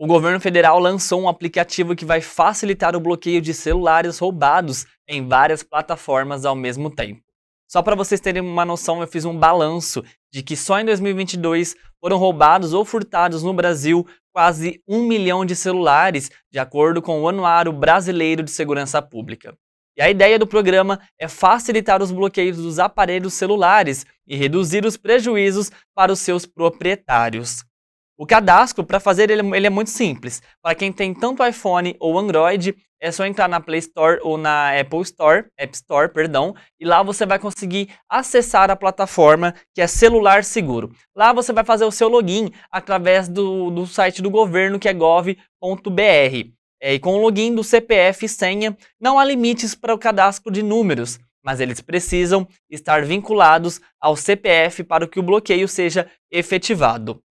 O governo federal lançou um aplicativo que vai facilitar o bloqueio de celulares roubados em várias plataformas ao mesmo tempo. Só para vocês terem uma noção, eu fiz um balanço de que só em 2022 foram roubados ou furtados no Brasil quase um milhão de celulares, de acordo com o Anuário Brasileiro de Segurança Pública. E a ideia do programa é facilitar os bloqueios dos aparelhos celulares e reduzir os prejuízos para os seus proprietários. O cadastro, para fazer, ele, ele, é muito simples. Para quem tem tanto iPhone ou Android, é só entrar na Play Store ou na Apple Store, App Store, perdão, e lá você vai conseguir acessar a plataforma que é Celular Seguro. Lá você vai fazer o seu login através do, do site do governo, que é gov.br. É, e com o login do CPF e senha, não há limites para o cadastro de números mas eles precisam estar vinculados ao CPF para que o bloqueio seja efetivado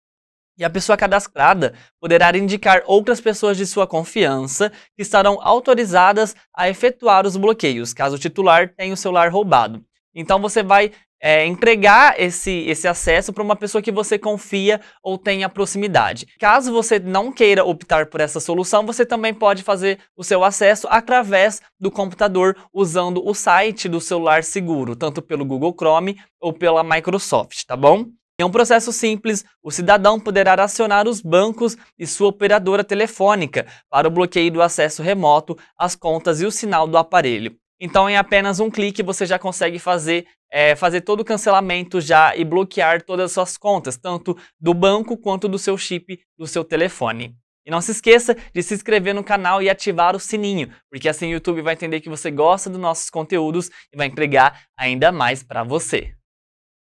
e a pessoa cadastrada poderá indicar outras pessoas de sua confiança que estarão autorizadas a efetuar os bloqueios, caso o titular tenha o celular roubado. Então você vai é, entregar esse, esse acesso para uma pessoa que você confia ou tenha proximidade. Caso você não queira optar por essa solução, você também pode fazer o seu acesso através do computador usando o site do celular seguro, tanto pelo Google Chrome ou pela Microsoft, tá bom? Em é um processo simples, o cidadão poderá acionar os bancos e sua operadora telefônica para o bloqueio do acesso remoto, as contas e o sinal do aparelho. Então, em apenas um clique, você já consegue fazer, é, fazer todo o cancelamento já e bloquear todas as suas contas, tanto do banco quanto do seu chip do seu telefone. E não se esqueça de se inscrever no canal e ativar o sininho, porque assim o YouTube vai entender que você gosta dos nossos conteúdos e vai entregar ainda mais para você.